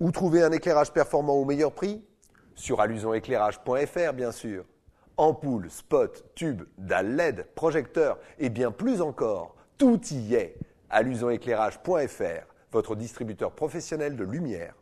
Où trouver un éclairage performant au meilleur prix Sur allusionéclairage.fr, bien sûr. Ampoules, spots, tubes, dalle LED, projecteurs et bien plus encore, tout y est. Allusionéclairage.fr, votre distributeur professionnel de lumière.